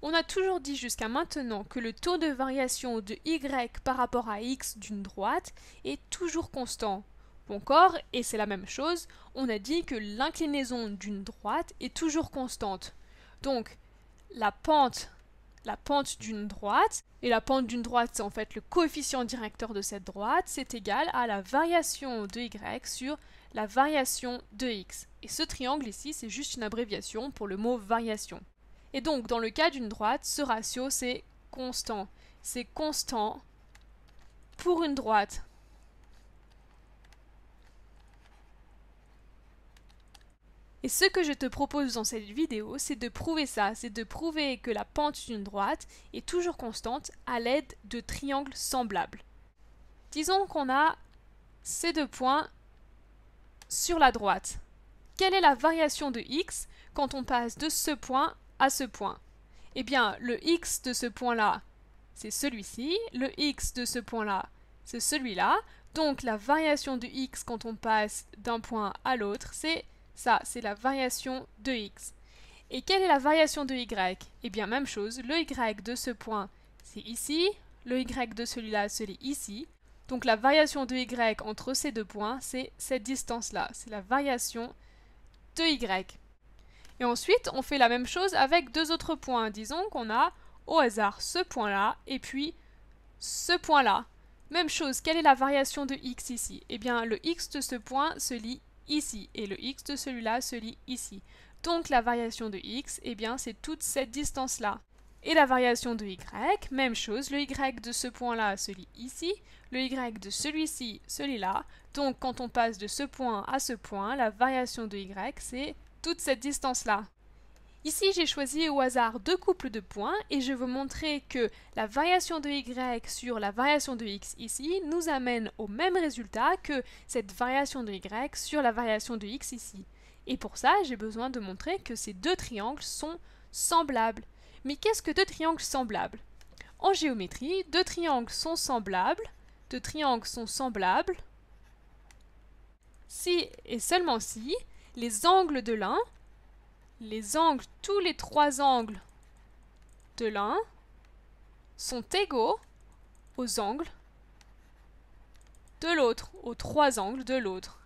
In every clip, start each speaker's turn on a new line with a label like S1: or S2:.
S1: On a toujours dit jusqu'à maintenant que le taux de variation de y par rapport à x d'une droite est toujours constant. Encore, et c'est la même chose, on a dit que l'inclinaison d'une droite est toujours constante. Donc, la pente, la pente d'une droite, et la pente d'une droite, c'est en fait le coefficient directeur de cette droite, c'est égal à la variation de y sur la variation de x. Et ce triangle ici, c'est juste une abréviation pour le mot variation. Et donc, dans le cas d'une droite, ce ratio, c'est constant. C'est constant pour une droite. Et ce que je te propose dans cette vidéo, c'est de prouver ça, c'est de prouver que la pente d'une droite est toujours constante à l'aide de triangles semblables. Disons qu'on a ces deux points sur la droite. Quelle est la variation de x quand on passe de ce point à ce point Eh bien, le x de ce point-là, c'est celui-ci, le x de ce point-là, c'est celui-là. Donc la variation de x quand on passe d'un point à l'autre, c'est ça, c'est la variation de x. Et quelle est la variation de y Eh bien, même chose, le y de ce point, c'est ici, le y de celui-là, c'est ici. Donc la variation de y entre ces deux points, c'est cette distance-là, c'est la variation de y. Et ensuite, on fait la même chose avec deux autres points. Disons qu'on a au hasard ce point-là et puis ce point-là. Même chose, quelle est la variation de x ici Eh bien, le x de ce point se lit ici et le x de celui-là se lit ici. Donc la variation de x, eh bien, c'est toute cette distance-là. Et la variation de y, même chose, le y de ce point-là se lit ici, le y de celui-ci celui là. Donc quand on passe de ce point à ce point, la variation de y, c'est toute cette distance-là. Ici, j'ai choisi au hasard deux couples de points et je veux montrer que la variation de y sur la variation de x ici nous amène au même résultat que cette variation de y sur la variation de x ici. Et pour ça, j'ai besoin de montrer que ces deux triangles sont semblables. Mais qu'est-ce que deux triangles semblables En géométrie, deux triangles sont semblables, deux triangles sont semblables si et seulement si les angles de l'un, les angles, tous les trois angles de l'un sont égaux aux angles de l'autre, aux trois angles de l'autre.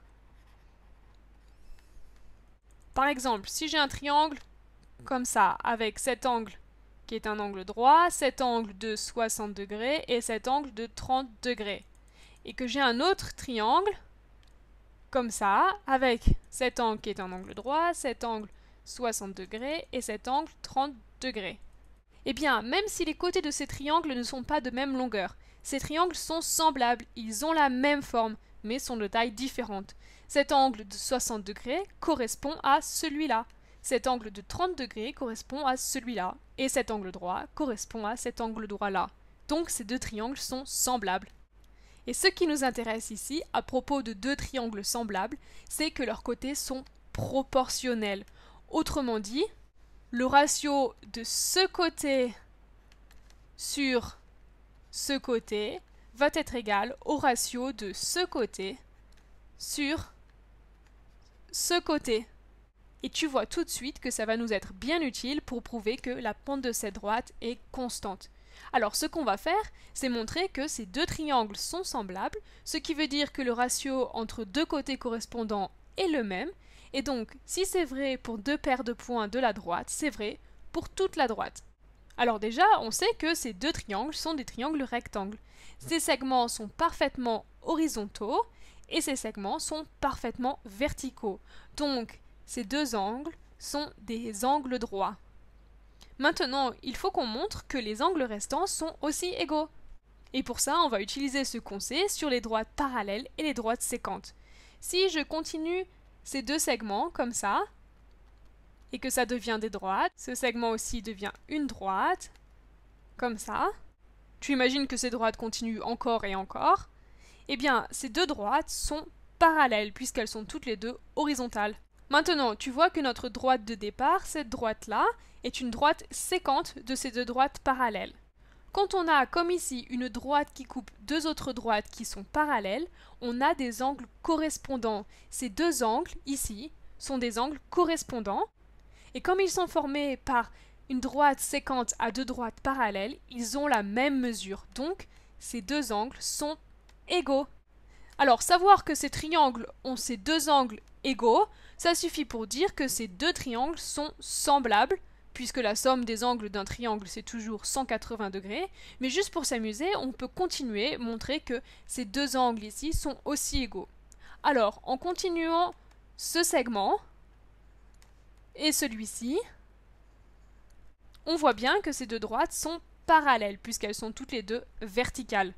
S1: Par exemple, si j'ai un triangle comme ça, avec cet angle qui est un angle droit, cet angle de 60 degrés et cet angle de 30 degrés, et que j'ai un autre triangle comme ça, avec cet angle qui est un angle droit, cet angle 60 degrés et cet angle 30 degrés. Eh bien, même si les côtés de ces triangles ne sont pas de même longueur, ces triangles sont semblables, ils ont la même forme, mais sont de taille différente. Cet angle de 60 degrés correspond à celui-là. Cet angle de 30 degrés correspond à celui-là. Et cet angle droit correspond à cet angle droit-là. Donc ces deux triangles sont semblables. Et ce qui nous intéresse ici, à propos de deux triangles semblables, c'est que leurs côtés sont proportionnels. Autrement dit, le ratio de ce côté sur ce côté va être égal au ratio de ce côté sur ce côté. Et tu vois tout de suite que ça va nous être bien utile pour prouver que la pente de cette droite est constante. Alors ce qu'on va faire, c'est montrer que ces deux triangles sont semblables, ce qui veut dire que le ratio entre deux côtés correspondants est le même, et donc si c'est vrai pour deux paires de points de la droite, c'est vrai pour toute la droite. Alors déjà, on sait que ces deux triangles sont des triangles rectangles. Ces segments sont parfaitement horizontaux et ces segments sont parfaitement verticaux. Donc, ces deux angles sont des angles droits. Maintenant, il faut qu'on montre que les angles restants sont aussi égaux. Et pour ça, on va utiliser ce qu'on sait sur les droites parallèles et les droites séquentes. Si je continue ces deux segments comme ça, et que ça devient des droites, ce segment aussi devient une droite, comme ça, tu imagines que ces droites continuent encore et encore, eh bien, ces deux droites sont parallèles puisqu'elles sont toutes les deux horizontales. Maintenant, tu vois que notre droite de départ, cette droite-là, est une droite sécante de ces deux droites parallèles. Quand on a, comme ici, une droite qui coupe deux autres droites qui sont parallèles, on a des angles correspondants. Ces deux angles, ici, sont des angles correspondants. Et comme ils sont formés par une droite séquente à deux droites parallèles, ils ont la même mesure. Donc, ces deux angles sont égaux. Alors, savoir que ces triangles ont ces deux angles égaux, ça suffit pour dire que ces deux triangles sont semblables, puisque la somme des angles d'un triangle c'est toujours 180 degrés, mais juste pour s'amuser, on peut continuer, montrer que ces deux angles ici sont aussi égaux. Alors, en continuant ce segment et celui-ci, on voit bien que ces deux droites sont parallèles, puisqu'elles sont toutes les deux verticales.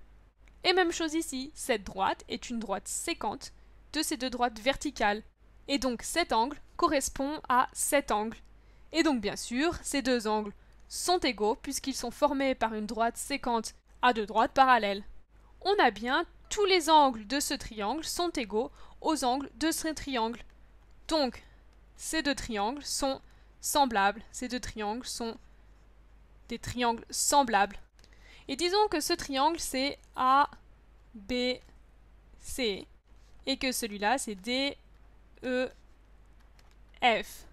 S1: Et même chose ici, cette droite est une droite séquente de ces deux droites verticales. Et donc cet angle correspond à cet angle. Et donc bien sûr, ces deux angles sont égaux puisqu'ils sont formés par une droite séquente à deux droites parallèles. On a bien tous les angles de ce triangle sont égaux aux angles de ce triangle. Donc ces deux triangles sont semblables, ces deux triangles sont des triangles semblables. Et disons que ce triangle c'est ABC, et que celui-là c'est D, E, F.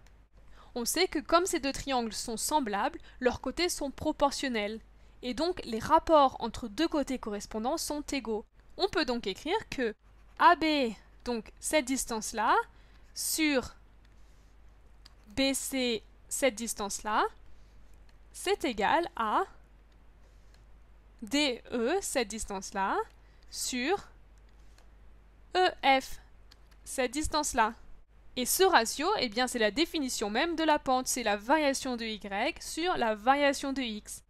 S1: On sait que comme ces deux triangles sont semblables, leurs côtés sont proportionnels, et donc les rapports entre deux côtés correspondants sont égaux. On peut donc écrire que AB, donc cette distance-là, sur BC, cette distance-là, c'est égal à DE, cette distance-là, sur EF, cette distance-là. Et ce ratio, eh bien, c'est la définition même de la pente, c'est la variation de y sur la variation de x.